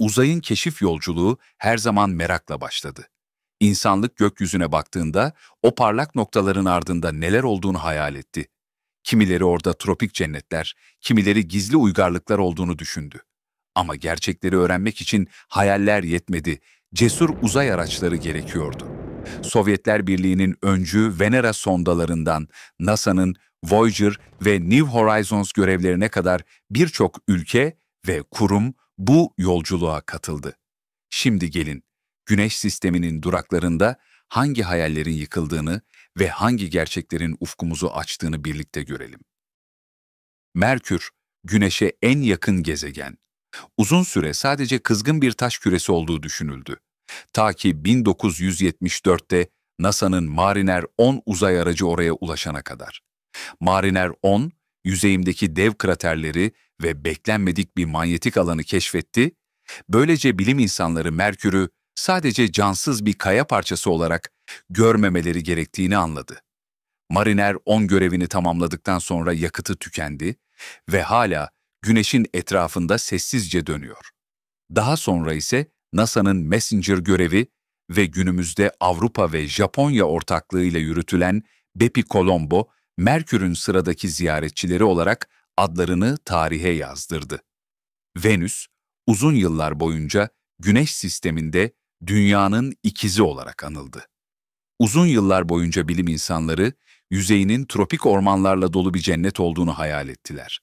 uzayın keşif yolculuğu her zaman merakla başladı. İnsanlık gökyüzüne baktığında o parlak noktaların ardında neler olduğunu hayal etti. Kimileri orada tropik cennetler, kimileri gizli uygarlıklar olduğunu düşündü. Ama gerçekleri öğrenmek için hayaller yetmedi, cesur uzay araçları gerekiyordu. Sovyetler Birliği'nin öncü Venera sondalarından, NASA'nın Voyager ve New Horizons görevlerine kadar birçok ülke ve kurum bu yolculuğa katıldı. Şimdi gelin, güneş sisteminin duraklarında hangi hayallerin yıkıldığını ve hangi gerçeklerin ufkumuzu açtığını birlikte görelim. Merkür, güneşe en yakın gezegen. Uzun süre sadece kızgın bir taş küresi olduğu düşünüldü. Ta ki 1974'te NASA'nın Mariner 10 uzay aracı oraya ulaşana kadar. Mariner 10, yüzeyimdeki dev kraterleri ve beklenmedik bir manyetik alanı keşfetti, böylece bilim insanları Merkür'ü sadece cansız bir kaya parçası olarak görmemeleri gerektiğini anladı. Mariner 10 görevini tamamladıktan sonra yakıtı tükendi ve hala Güneş'in etrafında sessizce dönüyor. Daha sonra ise NASA'nın Messenger görevi ve günümüzde Avrupa ve Japonya ortaklığıyla yürütülen Bepi Colombo Merkür'ün sıradaki ziyaretçileri olarak adlarını tarihe yazdırdı. Venüs, uzun yıllar boyunca Güneş sisteminde dünyanın ikizi olarak anıldı. Uzun yıllar boyunca bilim insanları yüzeyinin tropik ormanlarla dolu bir cennet olduğunu hayal ettiler.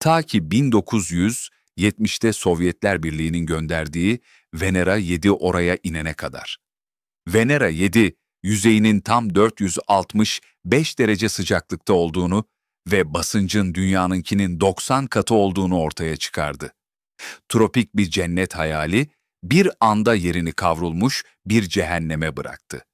Ta ki 1970'te Sovyetler Birliği'nin gönderdiği Venera 7 oraya inene kadar. Venera 7 yüzeyinin tam 465 derece sıcaklıkta olduğunu ve basıncın dünyanınkinin 90 katı olduğunu ortaya çıkardı. Tropik bir cennet hayali bir anda yerini kavrulmuş bir cehenneme bıraktı.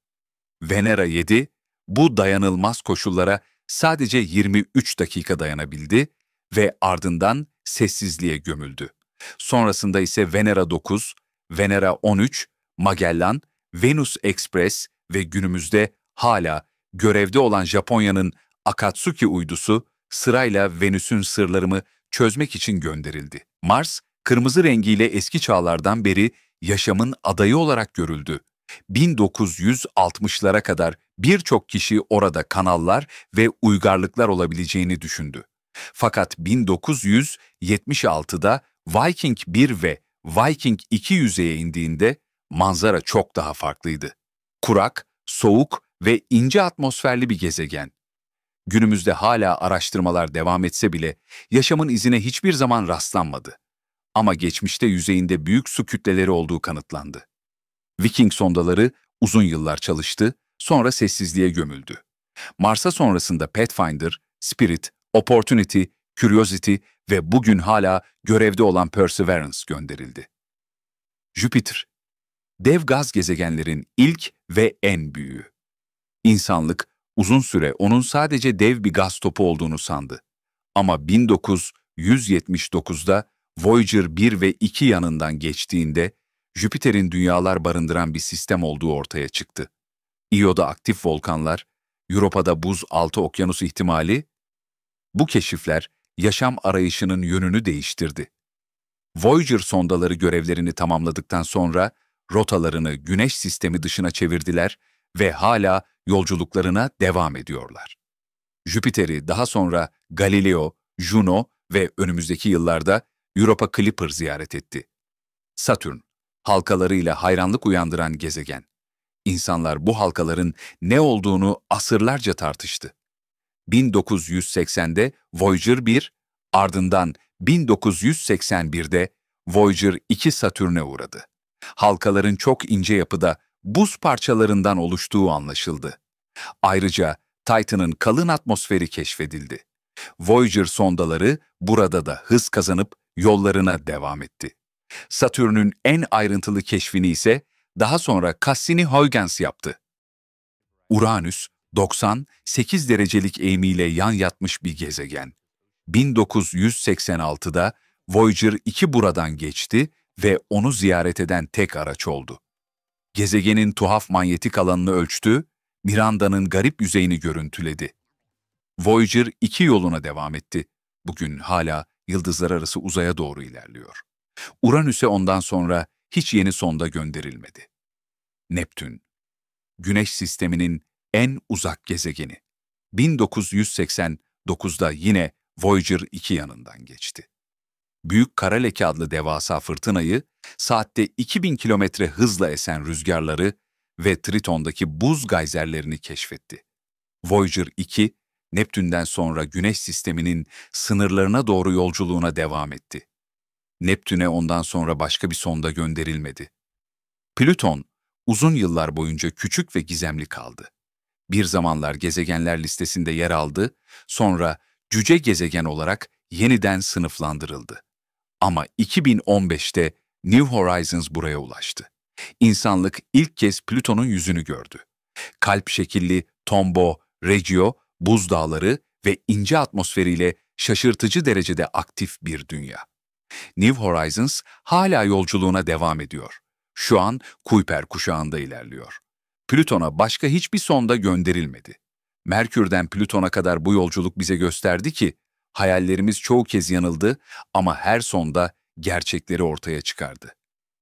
Venera 7 bu dayanılmaz koşullara sadece 23 dakika dayanabildi ve ardından sessizliğe gömüldü. Sonrasında ise Venera 9, Venera 13, Magellan, Venus Express ve günümüzde hala görevde olan Japonya'nın Akatsuki uydusu sırayla Venüs'ün sırlarımı çözmek için gönderildi. Mars, kırmızı rengiyle eski çağlardan beri yaşamın adayı olarak görüldü. 1960'lara kadar birçok kişi orada kanallar ve uygarlıklar olabileceğini düşündü. Fakat 1976'da Viking 1 ve Viking 2 yüzeye indiğinde manzara çok daha farklıydı kurak, soğuk ve ince atmosferli bir gezegen. Günümüzde hala araştırmalar devam etse bile yaşamın izine hiçbir zaman rastlanmadı. Ama geçmişte yüzeyinde büyük su kütleleri olduğu kanıtlandı. Viking sondaları uzun yıllar çalıştı, sonra sessizliğe gömüldü. Mars'a sonrasında Pathfinder, Spirit, Opportunity, Curiosity ve bugün hala görevde olan Perseverance gönderildi. Jüpiter, dev gaz gezegenlerin ilk ve en büyüğü. İnsanlık uzun süre onun sadece dev bir gaz topu olduğunu sandı. Ama 1979'da Voyager 1 ve 2 yanından geçtiğinde Jüpiter'in dünyalar barındıran bir sistem olduğu ortaya çıktı. İo'da aktif volkanlar, Europa'da buz altı okyanus ihtimali, bu keşifler yaşam arayışının yönünü değiştirdi. Voyager sondaları görevlerini tamamladıktan sonra rotalarını güneş sistemi dışına çevirdiler ve hala yolculuklarına devam ediyorlar. Jüpiter'i daha sonra Galileo, Juno ve önümüzdeki yıllarda Europa Clipper ziyaret etti. Satürn, halkalarıyla hayranlık uyandıran gezegen. İnsanlar bu halkaların ne olduğunu asırlarca tartıştı. 1980'de Voyager 1, ardından 1981'de Voyager 2 Satürn'e uğradı halkaların çok ince yapıda buz parçalarından oluştuğu anlaşıldı. Ayrıca Titan'ın kalın atmosferi keşfedildi. Voyager sondaları burada da hız kazanıp yollarına devam etti. Satürn'ün en ayrıntılı keşfini ise daha sonra Cassini-Huygens yaptı. Uranüs, 98 derecelik eğimiyle yan yatmış bir gezegen. 1986'da Voyager 2 buradan geçti ve onu ziyaret eden tek araç oldu. Gezegenin tuhaf manyetik alanını ölçtü, Miranda'nın garip yüzeyini görüntüledi. Voyager iki yoluna devam etti. Bugün hala yıldızlar arası uzaya doğru ilerliyor. Uranüs'e ondan sonra hiç yeni sonda gönderilmedi. Neptün, Güneş sisteminin en uzak gezegeni. 1989'da yine Voyager 2 yanından geçti. Büyük Kara Leke adlı devasa fırtınayı, saatte 2000 kilometre hızla esen rüzgarları ve Triton'daki buz gayzerlerini keşfetti. Voyager 2, Neptün'den sonra Güneş sisteminin sınırlarına doğru yolculuğuna devam etti. Neptün'e ondan sonra başka bir sonda gönderilmedi. Plüton, uzun yıllar boyunca küçük ve gizemli kaldı. Bir zamanlar gezegenler listesinde yer aldı, sonra cüce gezegen olarak yeniden sınıflandırıldı. Ama 2015'te New Horizons buraya ulaştı. İnsanlık ilk kez Plüton'un yüzünü gördü. Kalp şekilli Tombo, Regio, buzdağları ve ince atmosferiyle şaşırtıcı derecede aktif bir dünya. New Horizons hala yolculuğuna devam ediyor. Şu an Kuiper kuşağında ilerliyor. Plüton'a başka hiçbir sonda gönderilmedi. Merkür'den Plüton'a kadar bu yolculuk bize gösterdi ki Hayallerimiz çoğu kez yanıldı ama her sonda gerçekleri ortaya çıkardı.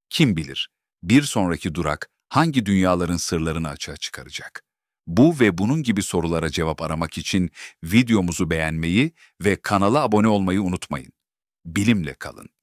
Kim bilir bir sonraki durak hangi dünyaların sırlarını açığa çıkaracak? Bu ve bunun gibi sorulara cevap aramak için videomuzu beğenmeyi ve kanala abone olmayı unutmayın. Bilimle kalın.